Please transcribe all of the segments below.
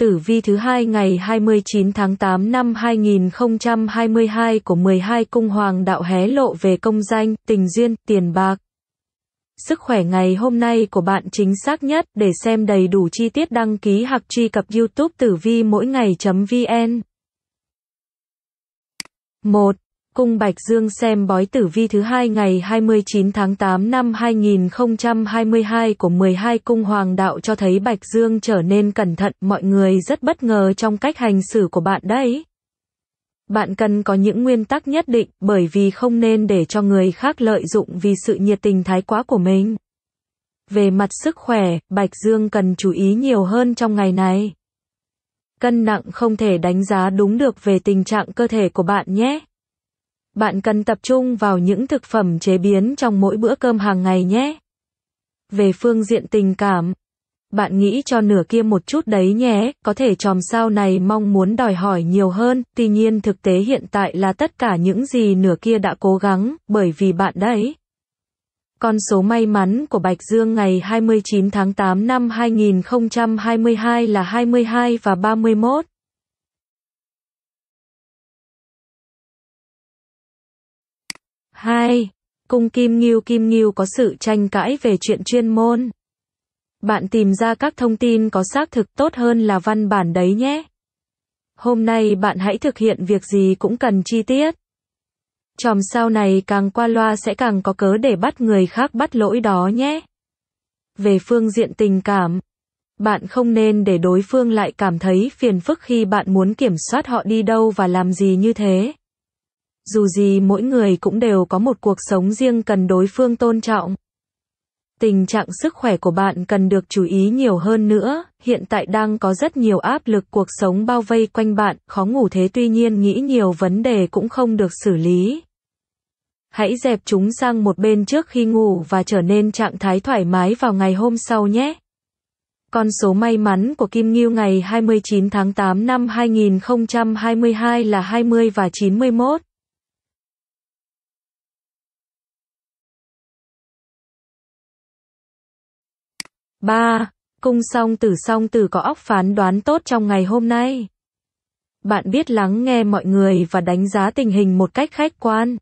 Tử vi thứ hai ngày 29 tháng 8 năm 2022 của 12 cung hoàng đạo hé lộ về công danh, tình duyên, tiền bạc. Sức khỏe ngày hôm nay của bạn chính xác nhất để xem đầy đủ chi tiết đăng ký hoặc truy cập YouTube tử vi mỗi ngày.vn. 1. Cung Bạch Dương xem bói tử vi thứ hai ngày 29 tháng 8 năm 2022 của 12 cung hoàng đạo cho thấy Bạch Dương trở nên cẩn thận, mọi người rất bất ngờ trong cách hành xử của bạn đấy. Bạn cần có những nguyên tắc nhất định, bởi vì không nên để cho người khác lợi dụng vì sự nhiệt tình thái quá của mình. Về mặt sức khỏe, Bạch Dương cần chú ý nhiều hơn trong ngày này. Cân nặng không thể đánh giá đúng được về tình trạng cơ thể của bạn nhé. Bạn cần tập trung vào những thực phẩm chế biến trong mỗi bữa cơm hàng ngày nhé. Về phương diện tình cảm, bạn nghĩ cho nửa kia một chút đấy nhé, có thể chòm sao này mong muốn đòi hỏi nhiều hơn, tuy nhiên thực tế hiện tại là tất cả những gì nửa kia đã cố gắng, bởi vì bạn đấy. Con số may mắn của Bạch Dương ngày 29 tháng 8 năm 2022 là 22 và 31. 2. Cung Kim ngưu Kim ngưu có sự tranh cãi về chuyện chuyên môn. Bạn tìm ra các thông tin có xác thực tốt hơn là văn bản đấy nhé. Hôm nay bạn hãy thực hiện việc gì cũng cần chi tiết. Chòm sao này càng qua loa sẽ càng có cớ để bắt người khác bắt lỗi đó nhé. Về phương diện tình cảm, bạn không nên để đối phương lại cảm thấy phiền phức khi bạn muốn kiểm soát họ đi đâu và làm gì như thế dù gì mỗi người cũng đều có một cuộc sống riêng cần đối phương tôn trọng. Tình trạng sức khỏe của bạn cần được chú ý nhiều hơn nữa, hiện tại đang có rất nhiều áp lực cuộc sống bao vây quanh bạn, khó ngủ thế tuy nhiên nghĩ nhiều vấn đề cũng không được xử lý. Hãy dẹp chúng sang một bên trước khi ngủ và trở nên trạng thái thoải mái vào ngày hôm sau nhé. Con số may mắn của Kim Ngưu ngày 29 tháng 8 năm 2022 là 20 và 91. 3. Cung song tử song tử có óc phán đoán tốt trong ngày hôm nay. Bạn biết lắng nghe mọi người và đánh giá tình hình một cách khách quan.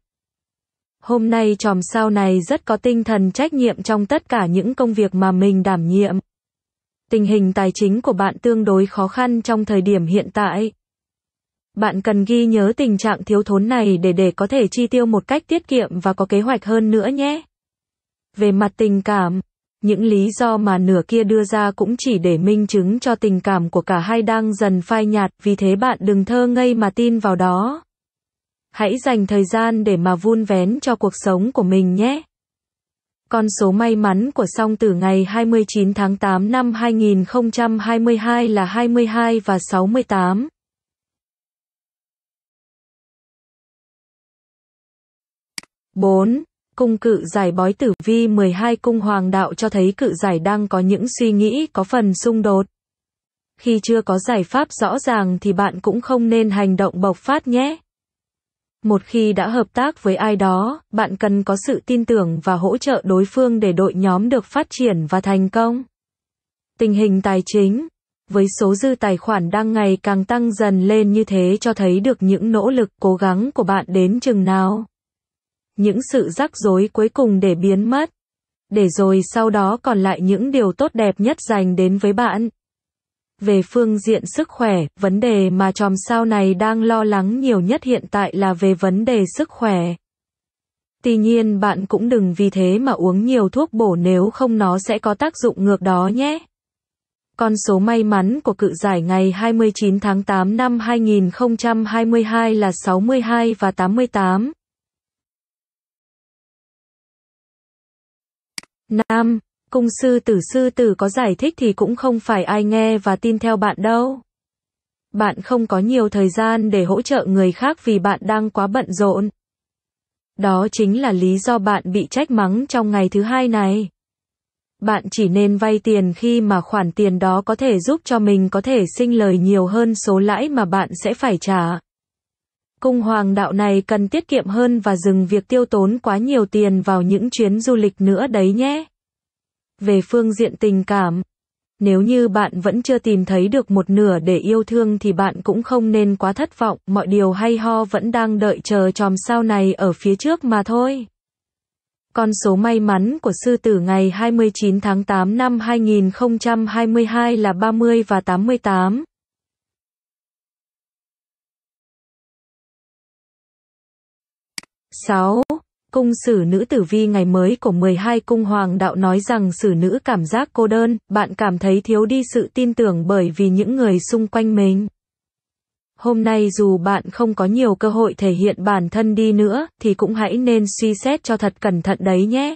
Hôm nay chòm sao này rất có tinh thần trách nhiệm trong tất cả những công việc mà mình đảm nhiệm. Tình hình tài chính của bạn tương đối khó khăn trong thời điểm hiện tại. Bạn cần ghi nhớ tình trạng thiếu thốn này để để có thể chi tiêu một cách tiết kiệm và có kế hoạch hơn nữa nhé. Về mặt tình cảm, những lý do mà nửa kia đưa ra cũng chỉ để minh chứng cho tình cảm của cả hai đang dần phai nhạt, vì thế bạn đừng thơ ngây mà tin vào đó. Hãy dành thời gian để mà vun vén cho cuộc sống của mình nhé. Con số may mắn của song tử ngày 29 tháng 8 năm 2022 là 22 và 68. bốn cung cự giải bói tử vi 12 cung hoàng đạo cho thấy cự giải đang có những suy nghĩ có phần xung đột. Khi chưa có giải pháp rõ ràng thì bạn cũng không nên hành động bộc phát nhé. Một khi đã hợp tác với ai đó, bạn cần có sự tin tưởng và hỗ trợ đối phương để đội nhóm được phát triển và thành công. Tình hình tài chính Với số dư tài khoản đang ngày càng tăng dần lên như thế cho thấy được những nỗ lực cố gắng của bạn đến chừng nào những sự rắc rối cuối cùng để biến mất. Để rồi sau đó còn lại những điều tốt đẹp nhất dành đến với bạn. Về phương diện sức khỏe, vấn đề mà chòm sao này đang lo lắng nhiều nhất hiện tại là về vấn đề sức khỏe. Tuy nhiên bạn cũng đừng vì thế mà uống nhiều thuốc bổ nếu không nó sẽ có tác dụng ngược đó nhé. Con số may mắn của cự giải ngày 29 tháng 8 năm 2022 là 62 và 88. Nam, cung sư tử sư tử có giải thích thì cũng không phải ai nghe và tin theo bạn đâu. Bạn không có nhiều thời gian để hỗ trợ người khác vì bạn đang quá bận rộn. Đó chính là lý do bạn bị trách mắng trong ngày thứ hai này. Bạn chỉ nên vay tiền khi mà khoản tiền đó có thể giúp cho mình có thể sinh lời nhiều hơn số lãi mà bạn sẽ phải trả. Cung hoàng đạo này cần tiết kiệm hơn và dừng việc tiêu tốn quá nhiều tiền vào những chuyến du lịch nữa đấy nhé. Về phương diện tình cảm, nếu như bạn vẫn chưa tìm thấy được một nửa để yêu thương thì bạn cũng không nên quá thất vọng, mọi điều hay ho vẫn đang đợi chờ chòm sao này ở phía trước mà thôi. Con số may mắn của sư tử ngày 29 tháng 8 năm 2022 là 30 và 88. 6. Cung sử nữ tử vi ngày mới của 12 cung hoàng đạo nói rằng sử nữ cảm giác cô đơn, bạn cảm thấy thiếu đi sự tin tưởng bởi vì những người xung quanh mình. Hôm nay dù bạn không có nhiều cơ hội thể hiện bản thân đi nữa, thì cũng hãy nên suy xét cho thật cẩn thận đấy nhé.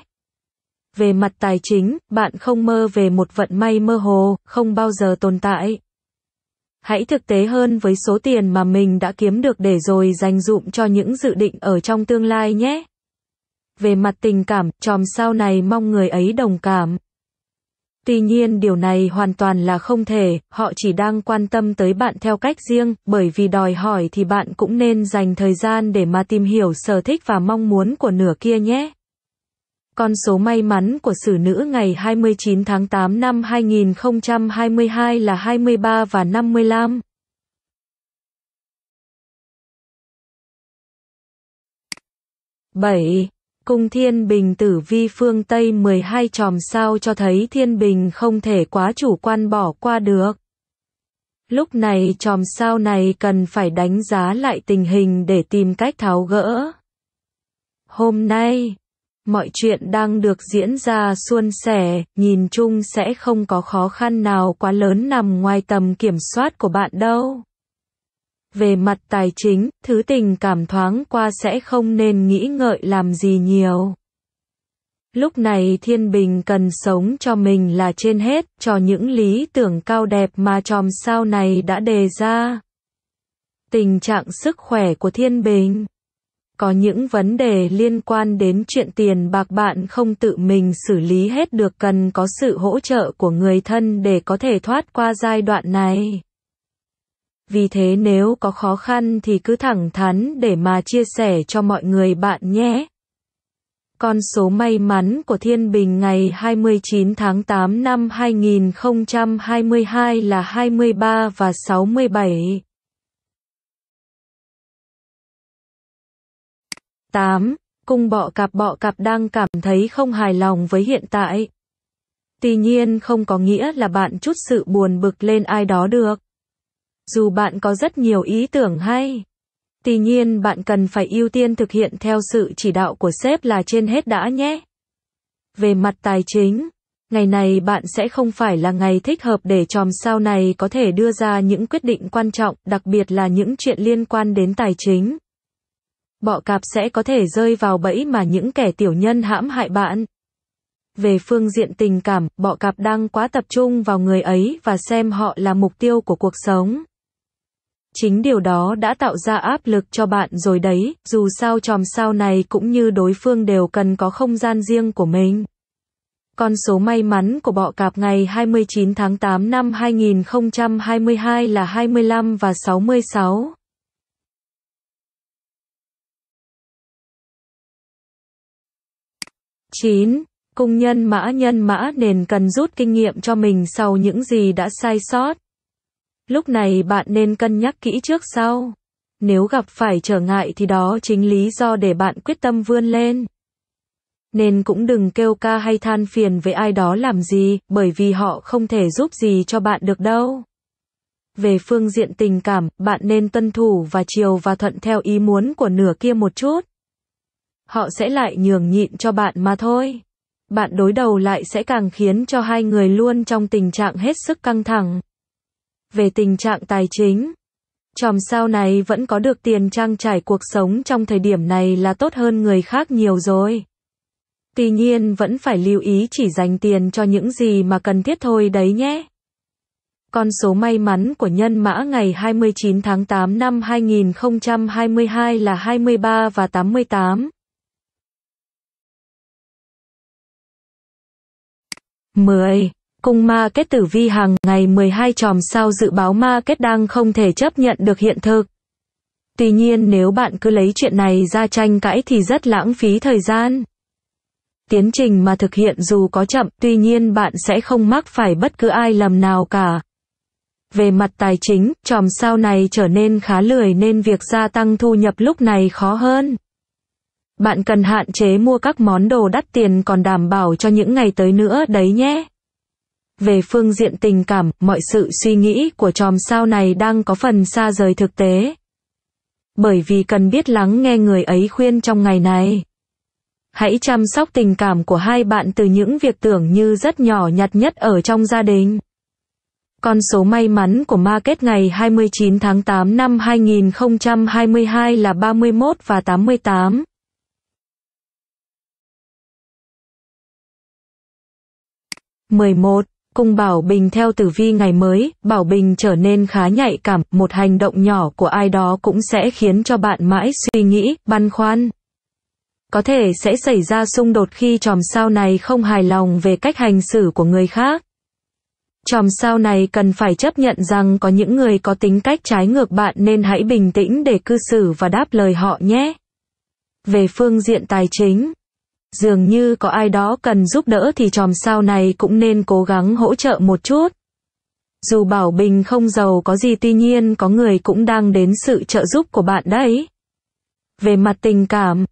Về mặt tài chính, bạn không mơ về một vận may mơ hồ, không bao giờ tồn tại. Hãy thực tế hơn với số tiền mà mình đã kiếm được để rồi dành dụm cho những dự định ở trong tương lai nhé. Về mặt tình cảm, chòm sao này mong người ấy đồng cảm. Tuy nhiên điều này hoàn toàn là không thể, họ chỉ đang quan tâm tới bạn theo cách riêng, bởi vì đòi hỏi thì bạn cũng nên dành thời gian để mà tìm hiểu sở thích và mong muốn của nửa kia nhé. Con số may mắn của xử nữ ngày 29 tháng 8 năm 2022 là 23 và 55. bảy Cung thiên bình tử vi phương Tây 12 tròm sao cho thấy thiên bình không thể quá chủ quan bỏ qua được. Lúc này tròm sao này cần phải đánh giá lại tình hình để tìm cách tháo gỡ. Hôm nay mọi chuyện đang được diễn ra suôn sẻ, nhìn chung sẽ không có khó khăn nào quá lớn nằm ngoài tầm kiểm soát của bạn đâu. Về mặt tài chính, thứ tình cảm thoáng qua sẽ không nên nghĩ ngợi làm gì nhiều. Lúc này thiên bình cần sống cho mình là trên hết, cho những lý tưởng cao đẹp mà tròm sao này đã đề ra. Tình trạng sức khỏe của thiên bình có những vấn đề liên quan đến chuyện tiền bạc bạn không tự mình xử lý hết được cần có sự hỗ trợ của người thân để có thể thoát qua giai đoạn này. Vì thế nếu có khó khăn thì cứ thẳng thắn để mà chia sẻ cho mọi người bạn nhé. Con số may mắn của Thiên Bình ngày 29 tháng 8 năm 2022 là 23 và 67. 8. Cung bọ cạp bọ cạp đang cảm thấy không hài lòng với hiện tại. Tuy nhiên không có nghĩa là bạn chút sự buồn bực lên ai đó được. Dù bạn có rất nhiều ý tưởng hay. Tuy nhiên bạn cần phải ưu tiên thực hiện theo sự chỉ đạo của sếp là trên hết đã nhé. Về mặt tài chính, ngày này bạn sẽ không phải là ngày thích hợp để chòm sao này có thể đưa ra những quyết định quan trọng, đặc biệt là những chuyện liên quan đến tài chính bọ cạp sẽ có thể rơi vào bẫy mà những kẻ tiểu nhân hãm hại bạn. Về phương diện tình cảm, bọ cạp đang quá tập trung vào người ấy và xem họ là mục tiêu của cuộc sống. Chính điều đó đã tạo ra áp lực cho bạn rồi đấy, dù sao chòm sao này cũng như đối phương đều cần có không gian riêng của mình. Con số may mắn của bọ cạp ngày 29 tháng 8 năm 2022 là 25 và 66. 9. Cung nhân mã nhân mã nền cần rút kinh nghiệm cho mình sau những gì đã sai sót. Lúc này bạn nên cân nhắc kỹ trước sau. Nếu gặp phải trở ngại thì đó chính lý do để bạn quyết tâm vươn lên. Nên cũng đừng kêu ca hay than phiền với ai đó làm gì, bởi vì họ không thể giúp gì cho bạn được đâu. Về phương diện tình cảm, bạn nên tuân thủ và chiều và thuận theo ý muốn của nửa kia một chút họ sẽ lại nhường nhịn cho bạn mà thôi. Bạn đối đầu lại sẽ càng khiến cho hai người luôn trong tình trạng hết sức căng thẳng. Về tình trạng tài chính, chòm sao này vẫn có được tiền trang trải cuộc sống trong thời điểm này là tốt hơn người khác nhiều rồi. Tuy nhiên vẫn phải lưu ý chỉ dành tiền cho những gì mà cần thiết thôi đấy nhé. Con số may mắn của nhân mã ngày 29 tháng 8 năm 2022 là 23 và 88. 10. Cung ma kết tử vi hàng ngày 12 chòm sao dự báo ma kết đang không thể chấp nhận được hiện thực. Tuy nhiên nếu bạn cứ lấy chuyện này ra tranh cãi thì rất lãng phí thời gian. Tiến trình mà thực hiện dù có chậm, tuy nhiên bạn sẽ không mắc phải bất cứ ai lầm nào cả. Về mặt tài chính, chòm sao này trở nên khá lười nên việc gia tăng thu nhập lúc này khó hơn. Bạn cần hạn chế mua các món đồ đắt tiền còn đảm bảo cho những ngày tới nữa đấy nhé. Về phương diện tình cảm, mọi sự suy nghĩ của chòm sao này đang có phần xa rời thực tế. Bởi vì cần biết lắng nghe người ấy khuyên trong ngày này. Hãy chăm sóc tình cảm của hai bạn từ những việc tưởng như rất nhỏ nhặt nhất ở trong gia đình. Con số may mắn của market ngày 29 tháng 8 năm 2022 là 31 và 88. 11. Cùng Bảo Bình theo tử vi ngày mới, Bảo Bình trở nên khá nhạy cảm, một hành động nhỏ của ai đó cũng sẽ khiến cho bạn mãi suy nghĩ, băn khoăn. Có thể sẽ xảy ra xung đột khi chòm sao này không hài lòng về cách hành xử của người khác. Chòm sao này cần phải chấp nhận rằng có những người có tính cách trái ngược bạn nên hãy bình tĩnh để cư xử và đáp lời họ nhé. Về phương diện tài chính, Dường như có ai đó cần giúp đỡ thì chòm sao này cũng nên cố gắng hỗ trợ một chút. Dù Bảo Bình không giàu có gì tuy nhiên có người cũng đang đến sự trợ giúp của bạn đấy. Về mặt tình cảm,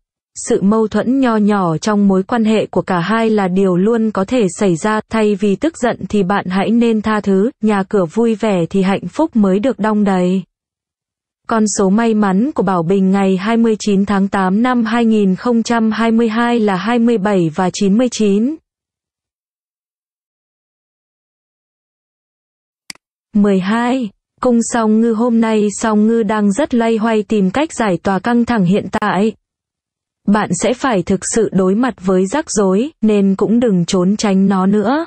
sự mâu thuẫn nho nhỏ trong mối quan hệ của cả hai là điều luôn có thể xảy ra, thay vì tức giận thì bạn hãy nên tha thứ, nhà cửa vui vẻ thì hạnh phúc mới được đong đầy. Con số may mắn của Bảo Bình ngày 29 tháng 8 năm 2022 là 27 và 99. 12. Cung song ngư hôm nay song ngư đang rất lay hoay tìm cách giải tỏa căng thẳng hiện tại. Bạn sẽ phải thực sự đối mặt với rắc rối, nên cũng đừng trốn tránh nó nữa.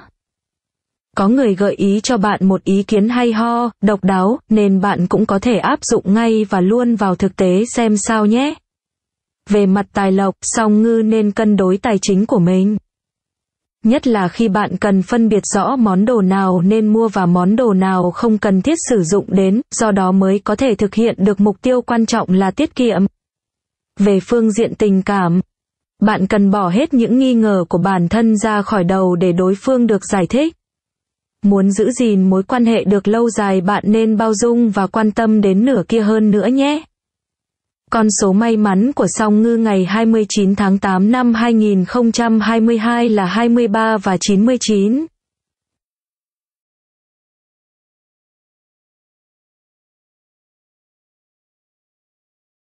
Có người gợi ý cho bạn một ý kiến hay ho, độc đáo, nên bạn cũng có thể áp dụng ngay và luôn vào thực tế xem sao nhé. Về mặt tài lộc, song ngư nên cân đối tài chính của mình. Nhất là khi bạn cần phân biệt rõ món đồ nào nên mua và món đồ nào không cần thiết sử dụng đến, do đó mới có thể thực hiện được mục tiêu quan trọng là tiết kiệm. Về phương diện tình cảm, bạn cần bỏ hết những nghi ngờ của bản thân ra khỏi đầu để đối phương được giải thích. Muốn giữ gìn mối quan hệ được lâu dài bạn nên bao dung và quan tâm đến nửa kia hơn nữa nhé. Con số may mắn của song ngư ngày 29 tháng 8 năm 2022 là 23 và 99.